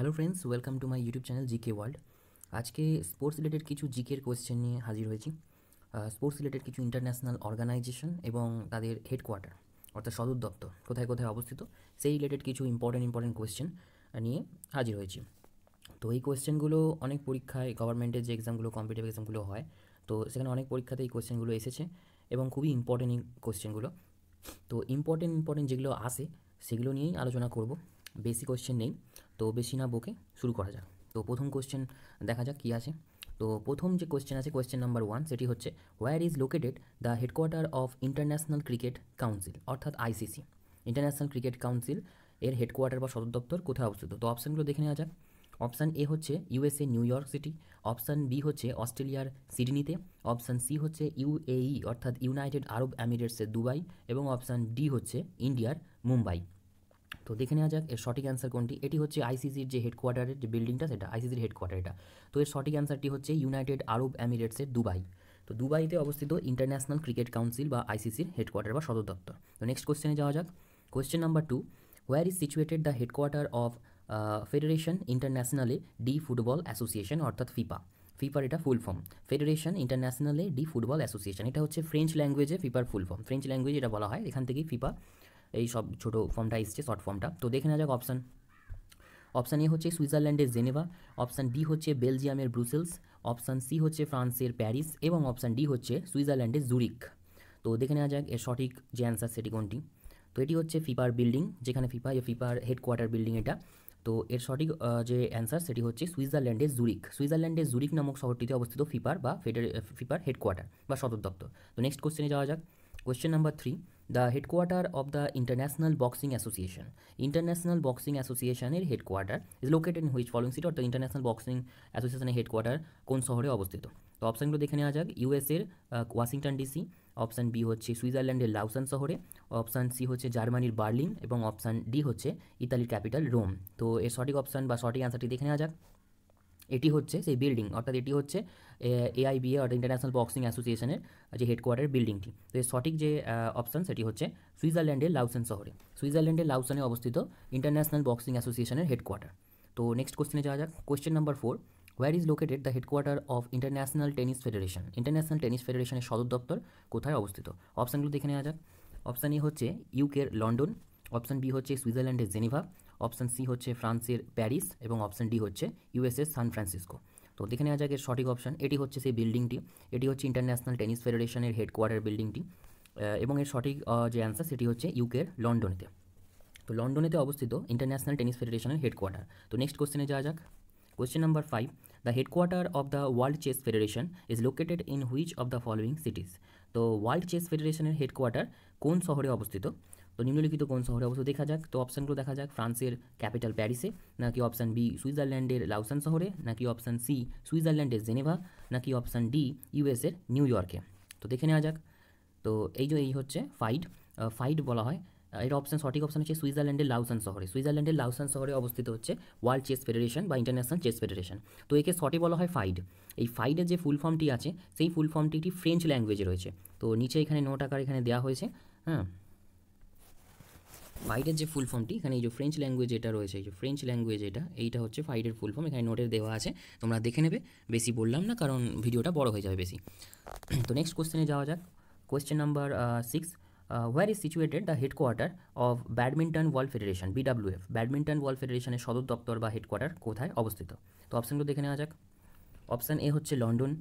hello friends welcome to my YouTube channel GK world আজকে sports related কিছু জিকের question নিয়ে হাজির হয়েছি স্পোর্টস রিলেটেড কিছু ইন্টারন্যাশনাল অর্গানাইজেশন এবং তাদের হেডকোয়ার্টার অর্থাৎ সদর দপ্তর কোথায় কোথায় অবস্থিত সেই রিলেটেড কিছু ইম্পর্টেন্ট ইম্পর্টেন্ট কোয়েশ্চেন নিয়ে হাজির হয়েছি তো এই কোয়েশ্চেনগুলো অনেক পরীক্ষায় গভর্নমেন্টের যে এক্সামগুলো কম্পিটিভ এক্সামগুলো হয় তো সেখানে অনেক পরীক্ষাতে এই কোয়েশ্চেনগুলো এসেছে এবং খুবই ইম্পর্টেন্ট এই কোয়েশ্চেনগুলো তো ইম্পর্টেন্ট ইম্পর্টেন্ট যেগুলো আসে সেগুলো নিয়েই আলোচনা করব বেশি কোয়েশ্চেন নেই তো বেশি না বকে শুরু করা যাক তো প্রথম কোশ্চেন দেখা যাক কী আছে তো প্রথম যে কোশ্চেন আছে কোশ্চেন নাম্বার ওয়ান সেটি হচ্ছে where is located the headquarter of International Cricket Council অর্থাৎ আইসিসি ইন্টারন্যাশনাল ক্রিকেট কাউন্সিল এর হেডকোয়ার্টার বা সদর দপ্তর কোথায় অবস্থিত তো অপশানগুলো দেখে নেওয়া যাক অপশান এ হচ্ছে USA New York city option B হচ্ছে অস্ট্রেলিয়ার সিডনিতে অপশান সি হচ্ছে ইউএই e, অর্থাৎ ইউনাইটেড আরব আমিরেটসের দুবাই এবং অপশান ডি হচ্ছে ইন্ডিয়ার মুম্বাই তো দেখে নেওয়া যাক এর সঠিক অ্যান্সার কোনটি এটি হচ্ছে আইসিসির যে হেডকোয়ার্টারের যে বিল্ডিংটা সেটা আইসিসির হেডকোয়ার্টার এটা তো এর সঠিক অ্যান্সারটি হচ্ছে ইউনাইটেড আরব এমিরেটসের দুবাই তো দুবাইতে অবস্থিত ইন্টারন্যাশনাল ক্রিকেট কাউন্সিল বা আইসিসির হেডকোয়ার্টার বা সদর দপ্তর তো নেক্সট কোয়েশ্চেনে যাওয়া যাক question number two where is situated the headquarter of Federation Internationale de Football Association অর্থাৎ ফিফা ফিফার এটা full form Federation Internationale de Football Association এটা হচ্ছে ফ্রেঞ্চ ল্যাঙ্গুয়েজে ফিফার ফুল ফর্ম ফ্রেঞ্চ ল্যাঙ্গুয়েজ এটা বলা হয় এখান থেকেই ফিফা এই সব ছোটো ফর্মটা এসছে শর্ট ফর্মটা তো দেখে নেওয়া যাক অপশান অপশান এ হচ্ছে সুইজারল্যান্ডের জেনেভা অপশান বি হচ্ছে বেলজিয়ামের ব্রুসেলস অপশান সি হচ্ছে ফ্রান্সের প্যারিস এবং অপশান ডি হচ্ছে সুইজারল্যান্ডের জুরিক তো দেখে নেওয়া যাক এর সঠিক যে অ্যান্সার সেটি কোনটি তো এটি হচ্ছে ফিফার বিল্ডিং যেখানে ফিফা ফিফার হেডকোয়ার্টার বিল্ডিং এটা তো এর সঠিক যে অ্যান্সার সেটি হচ্ছে সুইজারল্যান্ডের জুরিক সুইজারল্যান্ডের জুরিক নামক শহরটিতে অবস্থিত ফিফার বা ফেডারে ফিফার হেডকোয়ার্টার বা সদর দপ্তর তো নেক্সট কোশ্চেনে যাওয়া যাক question number three the headquarter of the International Boxing Association International boxing অ্যাসোসিয়েশনের headquarter is located in which following city অর্থাৎ ইন্টারন্যাশনাল বক্সিং অ্যাসোসিয়েশনের হেডকোয়ার্টার কোন শহরে অবস্থিত তো অপশানগুলো দেখে নেওয়া যাক ইউএসের ওয়াশিংটন ডিসি অপশান বি হচ্ছে সুইজারল্যান্ডের লাউসান শহরে অপশান সি হচ্ছে জার্মানির বার্লিন এবং অপশান ডি হচ্ছে ইতালির ক্যাপিটাল রোম তো এর সঠিক অপশান বা সঠিক অ্যান্সারটি দেখে নেওয়া যাক এটি হচ্ছে সেই বিল্ডিং অথরিটি হচ্ছে এআইবিএ অর ইন্টারন্যাশনাল বক্সিং অ্যাসোসিয়েশনের যে হেডকোয়ার্টার বিল্ডিংটি তো সঠিক যে অপশন সেটি হচ্ছে সুইজারল্যান্ডের লউজেন শহরে সুইজারল্যান্ডে লউজেনে অবস্থিত ইন্টারন্যাশনাল বক্সিং অ্যাসোসিয়েশনের হেডকোয়ার্টার তো नेक्स्ट क्वेश्चनে যা আছে question number 4 where is located the headquarter of International Tennis Federation International Tennis ফেডারেশনের সদর দপ্তর কোথায় অবস্থিত অপশনগুলো দেখে নেওয়া যাক অপশন এ হচ্ছে ইউকের লন্ডন অপশান বি হচ্ছে সুইজারল্যান্ডের জেনিভা অপশান সি হচ্ছে ফ্রান্সের প্যারিস এবং অপশান ডি হচ্ছে ইউএসএর সান ফ্রান্সিসকো তো দেখে নেওয়া যাক এর সঠিক অপশান এটি হচ্ছে সেই বিল্ডিংটি এটি হচ্ছে ইন্টারন্যাশনাল টেনিস ফেডারেশনের হেডকোয়ার্টার বিল্ডিংটি এবং এর সঠিক যে অ্যান্সার সেটি হচ্ছে ইউকের লন্ডনেতে তো লন্ডনেতে অবস্থিত ইন্টারন্যাশনাল টেনিস ফেডারেশনের হেডকোয়ার্টার তো নেক্সট কোশ্চেনে যাওয়া যাক question number five the headquarter of the World Chess Federation is located in which of the following cities তো ওয়ার্ল্ড চেস ফেডারেশনের হেডকোয়ার্টার কোন শহরে অবস্থিত তো নিম্নলিখিত কোন শহরে অবস্থিত দেখা যাক তো অপশানগুলো দেখা যাক ফ্রান্সের ক্যাপিটাল প্যারিসে নাকি অপশান বি সুইজারল্যান্ডের লাউসান শহরে নাকি অপশান সি সুইজারল্যান্ডের জেনেভা নাকি অপশান ডি ইউএসের নিউ ইয়র্কে তো দেখে নেওয়া যাক তো এই যে এই হচ্ছে ফাইড ফাইড বলা হয় এর অপশান সঠিক অপশান হচ্ছে সুইজারল্যান্ডের লাউসান শহরে সুইজারল্যান্ডের লাউসান শহরে অবস্থিত হচ্ছে ওয়ার্ল্ড চেস ফেডারেশন বা ইন্টারন্যাশনাল চেস ফেডারেশন তো একে শর্টে বলা হয় ফাইড এই ফাইডের যে ফুল ফর্মটি আছে সেই ফুল ফর্মটি একটি ফ্রেঞ্চ ল্যাঙ্গুয়েজে রয়েছে তো নিচে এখানে নোট আকার এখানে দেওয়া হয়েছে হ্যাঁ ফাইটের যে ফুল ফর্মটি এখানে এই যে ফ্রেঞ্চ ল্যাঙ্গুয়েজ এটা রয়েছে এই যে ফ্রেঞ্চ ল্যাঙ্গুয়েজ এটা এইটা হচ্ছে ফাইটের ফুল ফর্ম এখানে নোটের দেওয়া আছে তোমরা দেখে নেবে বেশি বললাম না কারণ ভিডিওটা বড় হয়ে যাবে বেশি তো নেক্সট কোশ্চেনে যাওয়া যাক question number six where is situated the headquarter of Badminton World Federation BWF Badminton World ফেডারেশনের সদর দপ্তর বা হেডকোয়ার্টার কোথায় অবস্থিত তো অপশানগুলো দেখে নেওয়া যাক অপশান এ হচ্ছে লন্ডন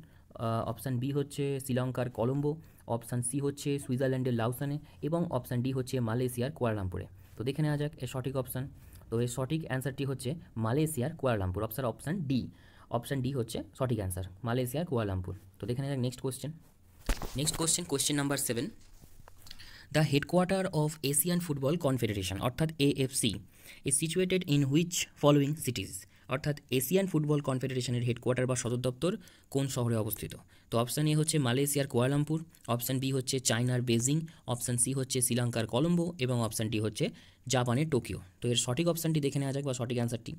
অপশান বি হচ্ছে শ্রীলঙ্কার কলম্বো অপশান সি হচ্ছে সুইজারল্যান্ডের লাউসানে এবং অপশান ডি হচ্ছে মালয়েশিয়ার কোয়ারলামপুরে তো দেখে নেওয়া যাক এর সঠিক অপশান তো এর সঠিক অ্যান্সারটি হচ্ছে মালয়েশিয়ার Kuala Lumpur option option D option D হচ্ছে সঠিক অ্যান্সার মালয়েশিয়ার কোয়ারলামপুর তো দেখে নেওয়া যাক next question next question question number seven the headquarter of Asian Football Confederation অর্থাৎ AFC is situated in which following cities অর্থাৎ এশিয়ান ফুটবল কনফেডারেশনের হেডকোয়ার্টার বা সদর দপ্তর কোন শহরে অবস্থিত তো অপশান এ হচ্ছে মালয়েশিয়ার কোয়ালামপুর অপশান বি হচ্ছে চায়নার বেজিং অপশান সি হচ্ছে শ্রীলঙ্কার কলম্বো এবং অপশান ডি হচ্ছে জাপানের টোকিও তো এর সঠিক অপশানটি দেখে নেওয়া যাক বা সঠিক অ্যান্সারটি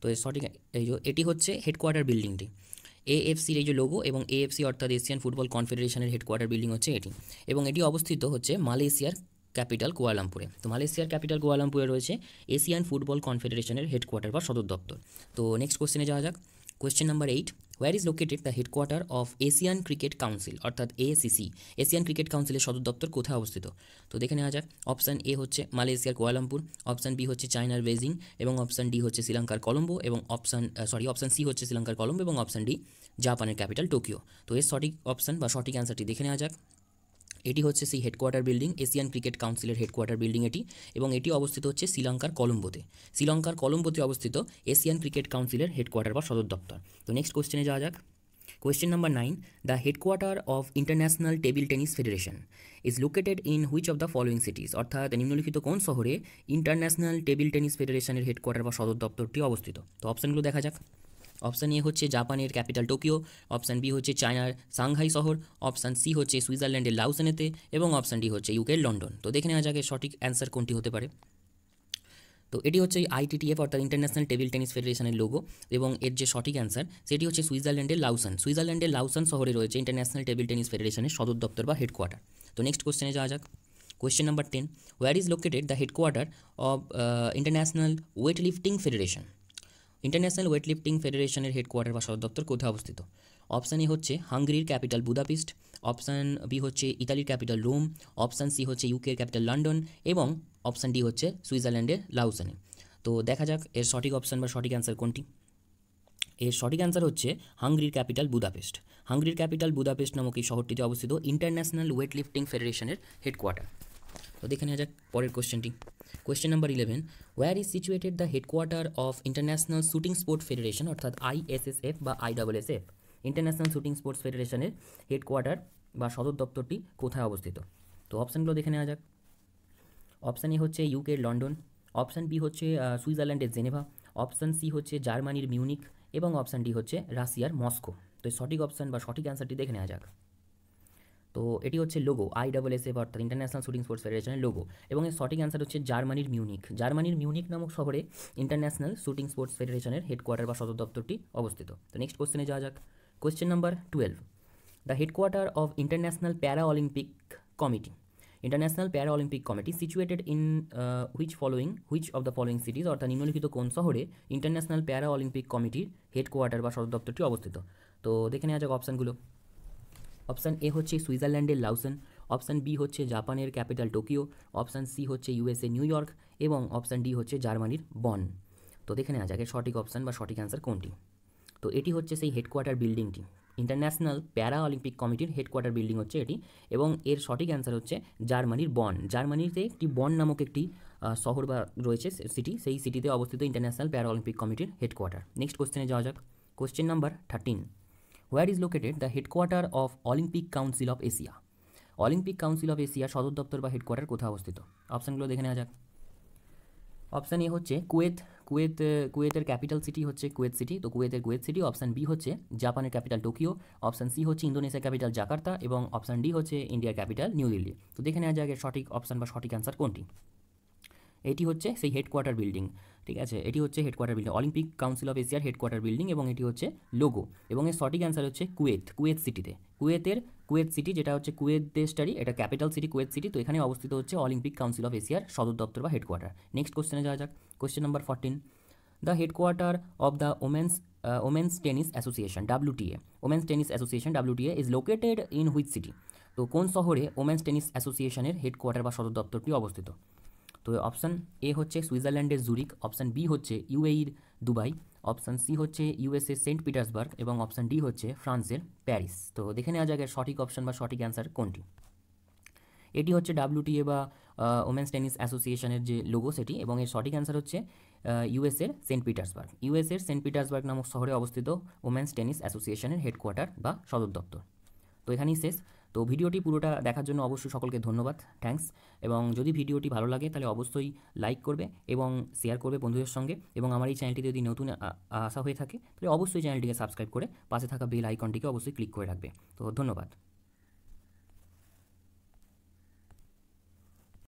তো এর সঠিক এই যে এটি হচ্ছে হেডকোয়ার্টার বিল্ডিংটি এএফসির এই যে লোগো এবং এএফসি অর্থাৎ এশিয়ান ফুটবল কনফেডারেশনের হেডকোয়ার্টার বিল্ডিং হচ্ছে এটি এবং এটি অবস্থিত হচ্ছে মালয়েশিয়ার ক্যাপিটাল কুয়ালামপুরে তো মালয়েশিয়ার ক্যাপিটাল কুয়ালামপুরে রয়েছে এশিয়ান ফুটবল কনফেডারেশনের হেডকোয়ার্টার বা সদর দপ্তর তো নেক্সট কোশ্চেনে যাওয়া যাক question number eight where is located the headquarter of Asian Cricket Council অর্থাৎ এসিসি এশিয়ান ক্রিকেট কাউন্সিলের সদর দপ্তর কোথায় অবস্থিত তো দেখে নেওয়া যাক অপশান এ হচ্ছে মালয়েশিয়ার কোয়ালামপুর অপশান বি হচ্ছে চায়নার বেজিং এবং অপশান ডি হচ্ছে শ্রীলঙ্কার কলম্বো এবং অপশান সরি অপশান সি হচ্ছে শ্রীলঙ্কার কলম্বো এবং অপশান ডি জাপানের ক্যাপিটাল টোকিও তো এর সঠিক অপশান বা সঠিক অ্যান্সারটি দেখে নেওয়া যাক এটি হচ্ছে সেই হেডকোয়ার্টার বিল্ডিং এশিয়ান ক্রিকেট কাউন্সিলের হেডকোয়ার্টার বিল্ডিং এটি এবং এটি অবস্থিত হচ্ছে শ্রীলঙ্কার কলম্বোতে শ্রীলঙ্কার কলম্বোতে অবস্থিত এশিয়ান ক্রিকেট কাউন্সিলের হেডকোয়ার্টার বা সদর দপ্তর তো নেক্সট কোশ্চেনে যাওয়া যাক question number nine the headquarter of International Table Tennis Federation is located in which of the following cities অর্থাৎ নিম্নলিখিত কোন শহরে ইন্টারন্যাশনাল টেবিল টেনিস ফেডারেশনের হেডকোয়ার্টার বা সদর দপ্তরটি অবস্থিত তো অপশানগুলো দেখা যাক অপশন এ হচ্ছে জাপানের ক্যাপিটাল টোকিও অপশন বি হচ্ছে চায়না সাংহাই শহর অপশন সি হচ্ছে সুইজারল্যান্ডে লউজানেতে এবং অপশন ডি হচ্ছে ইউকে লন্ডন তো দেখনে যাগে সঠিক অ্যানসার কোন্টি হতে পারে তো এডি হচ্ছে আইটিটিএফ অর্থাৎ ইন্টারন্যাশনাল টেবিল টেনিস ফেডারেশনের লোগো এবং এর যে সঠিক অ্যানসার সেটি হচ্ছে সুইজারল্যান্ডে লউজানে সুইজারল্যান্ডে লউজানে শহরে রয়েছে ইন্টারন্যাশনাল টেবিল টেনিস ফেডারেশনের সদর দপ্তর বা হেডকোয়ার্টার তো নেক্সট কোশ্চেনে যাওয়া যাক question number 10 where is located the headquarter of International weightlifting Federation International weightlifting ফেডারেশনের হেডকোয়ার্টার বা সদর দপ্তর কোথায় অবস্থিত অপশান এ হচ্ছে হাঙ্গেরির ক্যাপিটাল বুদাপিস্ট অপশান বি হচ্ছে ইতালির ক্যাপিটাল রোম অপশান সি হচ্ছে ইউকের ক্যাপিটাল লন্ডন এবং অপশান ডি হচ্ছে সুইজারল্যান্ডের লাউসানে তো দেখা যাক এর সঠিক অপশান বা সঠিক অ্যান্সার কোনটি এর সঠিক অ্যান্সার হচ্ছে হাঙ্গরির ক্যাপিটাল বুদাপেস্ট হাঙ্গরির ক্যাপিটাল বুদাপেস্ট নামক এই শহরটিতে অবস্থিত ইন্টারন্যাশনাল ওয়েট লিফটিং ফেডারেশনের হেডকোয়ার্টার তো দেখে নেওয়া যাক পরের কোশ্চেনটি question number eleven where is situated the headquarter of International Shooting Sport Federation অর্থাৎ আইএসএসএফ বা আইডাব্লিউএসএফ ইন্টারন্যাশনাল শুটিং স্পোর্টস ফেডারেশনের হেডকোয়ার্টার বা সদর দপ্তরটি কোথায় অবস্থিত তো অপশানগুলো দেখে নেওয়া যাক অপশান এ হচ্ছে ইউকের লন্ডন অপশান বি হচ্ছে সুইজারল্যান্ডের জেনেভা অপশান সি হচ্ছে জার্মানির মিউনিক এবং অপশান ডি হচ্ছে রাশিয়ার মস্কো তো সঠিক অপশান বা সঠিক অ্যান্সারটি দেখে নেওয়া যাক তো এটি হচ্ছে logo I double S F অর্থাৎ ইন্টারন্যাশনাল শুটিং স্পোর্টস ফেডারেশনের লোগো এবং এর সঠিক অ্যান্সার হচ্ছে জার্মানির মিউনিক জার্মানির মিউনিক নামক শহরে ইন্টারন্যাশনাল শুটিং স্পোর্টস ফেডারেশনের হেডকোয়ার্টার বা সদর দপ্তরটি অবস্থিত তো নেক্সট কোশ্চেনে যাওয়া যাক question number twelve the headquarter of International Paralympic Committee International Paralympic Committee situated in which following which of the following cities অর্থাৎ নিম্নলিখিত কোন শহরে ইন্টারন্যাশনাল প্যারা অলিম্পিক কমিটির হেডকোয়ার্টার বা সদর দপ্তরটি অবস্থিত তো দেখে নেওয়া যাক অপশানগুলো অপশান এ হচ্ছে সুইজারল্যান্ডের লাউসন অপশান বি হচ্ছে জাপানের ক্যাপিটাল টোকিও অপশান সি হচ্ছে ইউএসএ নিউ ইয়র্ক এবং অপশান ডি হচ্ছে জার্মানির বন তো দেখে নেওয়া যাকে সঠিক অপশান বা সঠিক অ্যান্সার কোনটি তো এটি হচ্ছে সেই হেডকোয়ার্টার বিল্ডিংটি ইন্টারন্যাশনাল প্যারা অলিম্পিক কমিটির হেডকোয়ার্টার বিল্ডিং হচ্ছে এটি এবং এর সঠিক অ্যান্সার হচ্ছে জার্মানির বন জার্মানিতে একটি বন নামক একটি শহর বা রয়েছে সিটি সেই সিটিতে অবস্থিত ইন্টারন্যাশনাল প্যারা অলিম্পিক কমিটির হেডকোয়ার্টার নেক্সট কোশ্চেনে যাওয়া যাক question number thirteen where is located the headquarter of Olympic Council of Asia Olympic Council of Asia সদর দপ্তর বা হেডকোয়ার্টার কোথায় অবস্থিত অপশানগুলো দেখে নেওয়া যাক অপশান এ হচ্ছে কুয়েত কুয়েত কুয়েতের ক্যাপিটাল সিটি হচ্ছে কুয়েত সিটি তো কুয়েতের কুয়েত সিটি অপশান বি হচ্ছে জাপানের ক্যাপিটাল টোকিও অপশান সি হচ্ছে ইন্দোনেশিয়ার ক্যাপিটাল জাকার্তা এবং অপশান ডি হচ্ছে ইন্ডিয়ার ক্যাপিটাল নিউ দিল্লি তো দেখে নেওয়া যাক সঠিক অপশান বা সঠিক অ্যান্সার কোনটি এটি হচ্ছে সেই হেডকোয়ার্টার বিল্ডিং ঠিক আছে এটি হচ্ছে headquarter building Olympic Council of এশিয়ার হেডকোয়ার্টার বিল্ডিং এবং এটি হচ্ছে লোগো এবং এর সঠিক অ্যান্সার হচ্ছে কুয়েত কুয়েত সিটিতে কুয়েতের কুয়েত সিটি যেটা হচ্ছে কুয়েত দেশটারই এটা ক্যাপিটাল সিটি কুয়েত সিটি তো এখানে অবস্থিত হচ্ছে অলিম্পিক কাউন্সিল অফ এশিয়ার সদর দপ্তর বা হেডকোয়ার্টার নেক্সট কোশ্চেনে যাওয়া যাক question number fourteen the headquarter of the Women's Women's Tennis Association WTA Women's Tennis Association WTA is located in which city তো কোন শহরে ওমেন্স টেনিস অ্যাসোসিয়েশনের হেডকোয়ার্টার বা সদর দপ্তরটি অবস্থিত তো অপশান এ হচ্ছে সুইজারল্যান্ডের জুরিক অপশান বি হচ্ছে ইউএইর দুবাই অপশান সি হচ্ছে ইউএসএ সেন্ট পিটার্সবার্গ এবং অপশান ডি হচ্ছে ফ্রান্সের প্যারিস তো দেখে নেওয়া যাক সঠিক অপশান বা সঠিক অ্যান্সার কোনটি এটি হচ্ছে ডাব্লিউটিএ বা ওমেন্স টেনিস অ্যাসোসিয়েশনের যে লোগো সেটি এবং এর সঠিক অ্যান্সার হচ্ছে ইউএসএর সেন্ট পিটার্সবার্গ ইউএসএর সেন্ট পিটার্সবার্গ নামক শহরে অবস্থিত ওমেন্স টেনিস অ্যাসোসিয়েশনের হেডকোয়ার্টার বা সদর দপ্তর তো এখানেই শেষ তো ভিডিওটি পুরোটা দেখার জন্য অবশ্যই সকলকে ধন্যবাদ থ্যাংকস এবং যদি ভিডিওটি ভালো লাগে তাহলে অবশ্যই লাইক করবে এবং শেয়ার করবে বন্ধুদের সঙ্গে এবং আমার এই চ্যানেলটি যদি নতুন আসা হয়ে থাকে তাহলে অবশ্যই চ্যানেলটিকে সাবস্ক্রাইব করে পাশে থাকা বেল আইকনটিকে অবশ্যই ক্লিক করে রাখবে তো ধন্যবাদ